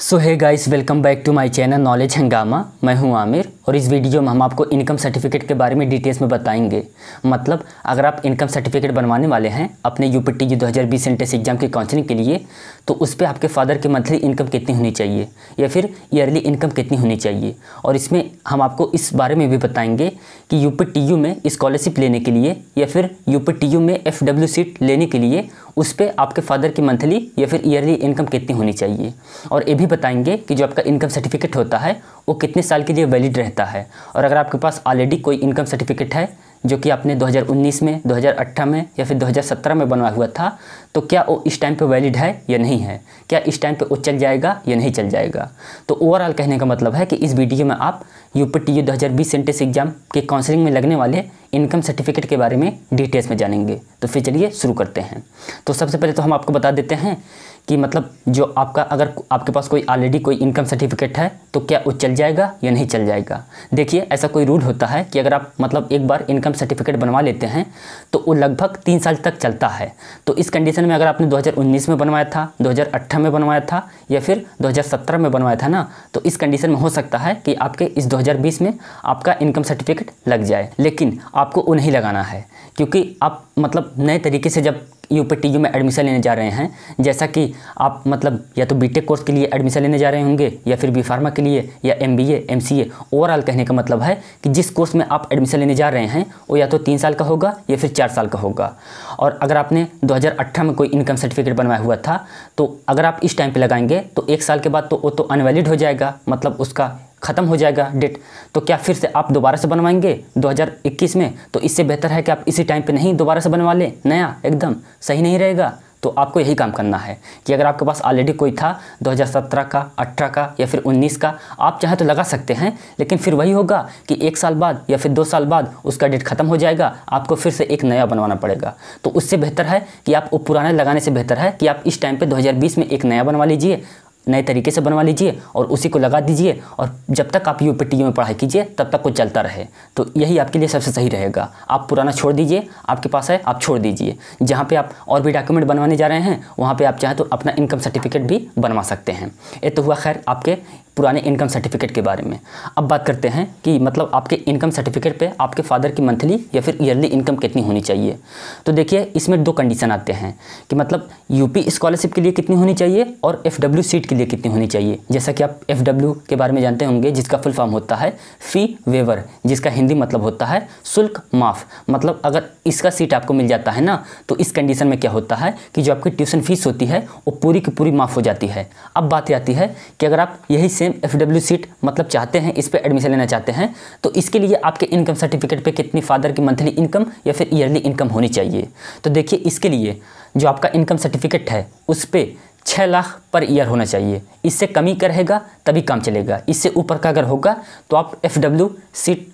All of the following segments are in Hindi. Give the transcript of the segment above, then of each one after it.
so hey guys welcome back to my channel knowledge Hungama मैं हूं आमिर और इस वीडियो में हम आपको इनकम सर्टिफिकेट के बारे में डिटेल्स में बताएंगे मतलब अगर आप इनकम सर्टिफिकेट बनवाने वाले हैं अपने यू पी टी जी दो हज़ार बीस सेंटेंस एग्जाम की काउंसलिंग के लिए तो उस पर आपके फादर की मंथली इनकम कितनी होनी चाहिए या फिर ईयरली इनकम कितनी होनी चाहिए और इसमें हम आपको इस बारे में भी बताएंगे कि यू पी टी यू में स्कॉलरशिप लेने के लिए या फिर यू पी टी यू में एफ डब्ल्यू सीट लेने के लिए उस पर आपके फादर की मंथली या फिर ईयरली इनकम कितनी होनी चाहिए और ये भी बताएंगे कि जो आपका इनकम सर्टिफिकेट होता है वो कितने साल के लिए वैलिड रहता है और अगर आपके पास ऑलरेडी कोई इनकम सर्टिफिकेट है जो कि आपने 2019 में 2018 में या फिर 2017 में बनवा हुआ था तो क्या वो इस टाइम पे वैलिड है या नहीं है क्या इस टाइम पे वो चल जाएगा या नहीं चल जाएगा तो ओवरऑल कहने का मतलब है कि इस वीडियो में आप यू पी टी दो सेंटेंस एग्जाम के काउंसलिंग में लगने वाले इनकम सर्टिफिकेट के बारे में डिटेल्स में जानेंगे तो फिर चलिए शुरू करते हैं तो सबसे पहले तो हम आपको बता देते हैं कि मतलब जो आपका अगर आपके पास कोई ऑलरेडी कोई इनकम सर्टिफिकेट है तो क्या वो चल जाएगा या नहीं चल जाएगा देखिए ऐसा कोई रूल होता है कि अगर आप मतलब एक बार इनकम सर्टिफिकेट बनवा लेते हैं तो वो लगभग तीन साल तक चलता है तो इस कंडीशन में अगर आपने 2019 में बनवाया था दो में बनवाया था या फिर दो में बनवाया था ना तो इस कंडीशन में हो सकता है कि आपके इस दो में आपका इनकम सर्टिफिकेट लग जाए लेकिन आपको वो नहीं लगाना है क्योंकि आप मतलब नए तरीके से जब यू पी टी यू में एडमिशन लेने जा रहे हैं जैसा कि आप मतलब या तो बीटेक कोर्स के लिए एडमिशन लेने जा रहे होंगे या फिर बी फार्मा के लिए या M B M C overall कहने का मतलब है कि जिस कोर्स में आप एडमिशन लेने जा रहे हैं वो या तो तीन साल का होगा या फिर चार साल का होगा और अगर आपने दो हज़ार अठारह में कोई इनकम सर्टिफिकेट बनवाया हुआ था तो अगर आप इस टाइम पर लगाएंगे तो एक साल के बाद तो वो तो अनवैलिड हो जाएगा मतलब उसका ख़त्म हो जाएगा डेट तो क्या फिर से आप दोबारा से बनवाएंगे 2021 में तो इससे बेहतर है कि आप इसी टाइम पे नहीं दोबारा से बनवा लें नया एकदम सही नहीं रहेगा तो आपको यही काम करना है कि अगर आपके पास ऑलरेडी कोई था 2017 का 18 का या फिर 19 का आप चाहें तो लगा सकते हैं लेकिन फिर वही होगा कि एक साल बाद या फिर दो साल बाद उसका डेट ख़त्म हो जाएगा आपको फिर से एक नया बनवाना पड़ेगा तो उससे बेहतर है कि आप वो पुराने लगाने से बेहतर है कि आप इस टाइम पर 2020 में एक नया बनवा लीजिए नए तरीके से बनवा लीजिए और उसी को लगा दीजिए और जब तक आप यू पी में पढ़ाई कीजिए तब तक वो चलता रहे तो यही आपके लिए सबसे सही रहेगा आप पुराना छोड़ दीजिए आपके पास है आप छोड़ दीजिए जहाँ पे आप और भी डॉक्यूमेंट बनवाने जा रहे हैं वहाँ पे आप चाहें तो अपना इनकम सर्टिफिकेट भी बनवा सकते हैं ये तो हुआ खैर आपके पुराने इनकम सर्टिफिकेट के बारे में अब बात करते हैं कि मतलब आपके इनकम सर्टिफिकेट पे आपके फादर की मंथली या फिर ईयरली इनकम कितनी होनी चाहिए तो देखिए इसमें दो कंडीशन आते हैं कि मतलब यूपी स्कॉलरशिप के लिए कितनी होनी चाहिए और एफ डब्ल्यू सीट के लिए कितनी होनी चाहिए जैसा कि आप एफ डब्ल्यू के बारे में जानते होंगे जिसका फुल फॉर्म होता है फ़ी वेवर जिसका हिंदी मतलब होता है शुल्क माफ़ मतलब अगर इसका सीट आपको मिल जाता है ना तो इस कंडीशन में क्या होता है कि जो आपकी ट्यूशन फीस होती है वो पूरी की पूरी माफ़ हो जाती है अब बात आती है कि अगर आप यही सेम एफ डब्ल्यू सीट मतलब चाहते हैं इस पर एडमिशन लेना चाहते हैं तो इसके लिए आपके इनकम सर्टिफिकेट पे कितनी फादर की मंथली इनकम या फिर ईयरली इनकम होनी चाहिए तो देखिए इसके लिए जो आपका इनकम सर्टिफिकेट है उस पर छः लाख पर ईयर होना चाहिए इससे कमी का रहेगा तभी काम चलेगा इससे ऊपर का अगर होगा तो आप एफ डब्ल्यू सीट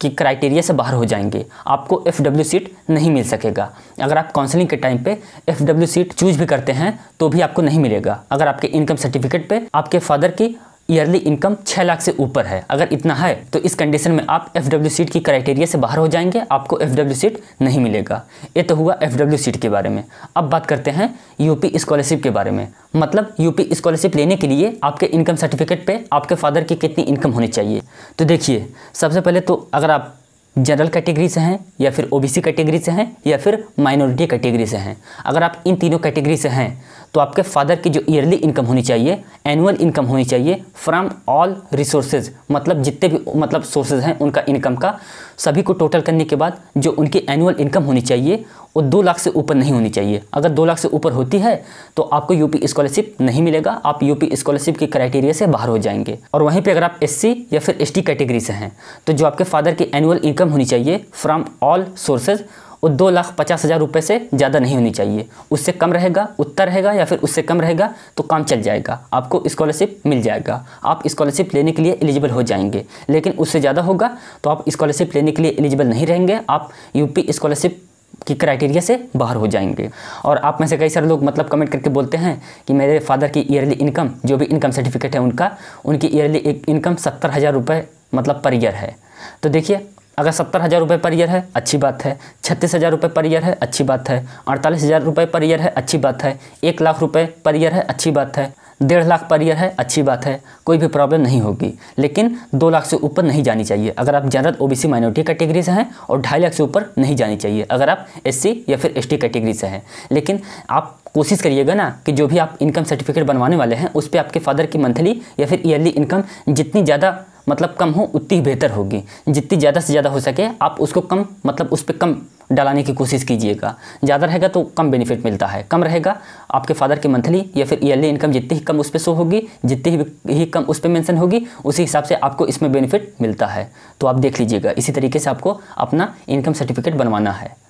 की क्राइटेरिया से बाहर हो जाएंगे आपको एफ डब्ल्यू सीट नहीं मिल सकेगा अगर आप काउंसलिंग के टाइम पे एफ डब्ल्यू सीट चूज भी करते हैं तो भी आपको नहीं मिलेगा अगर आपके इनकम सर्टिफिकेट पे आपके फादर की ईयरली इनकम छः लाख से ऊपर है अगर इतना है तो इस कंडीशन में आप एफ डब्ल्यू सीट की क्राइटेरिया से बाहर हो जाएंगे आपको एफ डब्ल्यू सीट नहीं मिलेगा ये तो हुआ एफ डब्ल्यू सीट के बारे में अब बात करते हैं यूपी स्कॉलरशिप के बारे में मतलब यूपी स्कॉलरशिप लेने के लिए आपके इनकम सर्टिफिकेट पर आपके फादर की कितनी इनकम होनी चाहिए तो देखिए सबसे पहले तो अगर आप जनरल कैटेगरी से हैं या फिर ओबीसी कैटेगरी से हैं या फिर माइनॉरिटी कैटेगरी से हैं अगर आप इन तीनों कैटेगरी से हैं तो आपके फादर की जो ईयरली इनकम होनी चाहिए एनुअल इनकम होनी चाहिए फ्रॉम ऑल रिसोर्सेज मतलब जितने भी मतलब सोर्सेज हैं उनका इनकम का सभी को टोटल करने के बाद जो उनकी एनुअल इनकम होनी चाहिए वो दो लाख से ऊपर नहीं होनी चाहिए अगर दो लाख से ऊपर होती है तो आपको यूपी स्कॉलरशिप नहीं मिलेगा आप यूपी स्कॉलरशिप के क्राइटेरिया से बाहर हो जाएंगे और वहीं पर अगर आप एस या फिर एस कैटेगरी से हैं तो जो आपके फादर की एनुअल इनकम होनी चाहिए फ्रॉम ऑल सोर्सेज वो दो लाख पचास हज़ार रुपये से ज़्यादा नहीं होनी चाहिए उससे कम रहेगा उत्तर रहेगा या फिर उससे कम रहेगा तो काम चल जाएगा आपको स्कॉलरशिप मिल जाएगा आप स्कॉलरशिप लेने के लिए एलिजिबल हो जाएंगे लेकिन उससे ज़्यादा होगा तो आप स्कॉलरशिप लेने के लिए एलिजिबल नहीं रहेंगे आप यूपी स्कॉलरशिप की क्राइटेरिया से बाहर हो जाएंगे और आप में से कई सारे लोग मतलब कमेंट करके बोलते हैं कि मेरे फादर की ईयरली इनकम जो भी इनकम सर्टिफिकेट है उनका उनकी ईयरली इनकम सत्तर हज़ार रुपये मतलब पर ईयर है तो देखिए अगर सत्तर हज़ार रुपये पर ईयर है अच्छी बात है छत्तीस हज़ार रुपये पर ईयर है अच्छी बात है अड़तालीस हज़ार रुपये पर ईयर है अच्छी बात है एक लाख रुपये पर ईयर है अच्छी बात है डेढ़ लाख पर ईयर है अच्छी बात है कोई भी प्रॉब्लम नहीं होगी लेकिन दो लाख से ऊपर नहीं जानी चाहिए अगर आप general O C minority category से हैं और ढाई लाख से ऊपर नहीं जानी चाहिए अगर आप सी या फिर टी कैटेगरी से हैं लेकिन आप कोशिश करिएगा ना कि जो भी आप इनकम सर्टिफिकेट बनवाने वाले हैं उस पर आपके फादर की मंथली या फिर ईयरली इनकम जितनी ज़्यादा मतलब कम हो उतनी बेहतर होगी जितनी ज़्यादा से ज़्यादा हो सके आप उसको कम मतलब उस पर कम डालाने की कोशिश कीजिएगा ज़्यादा रहेगा तो कम बेनिफिट मिलता है कम रहेगा आपके फादर की मंथली या फिर ईयरली इनकम जितनी ही कम उस पर शो होगी जितनी ही, कम उस पर मेंशन होगी उसी हिसाब से आपको इसमें बेनिफिट मिलता है तो आप देख लीजिएगा इसी तरीके से आपको अपना इनकम सर्टिफिकेट बनवाना है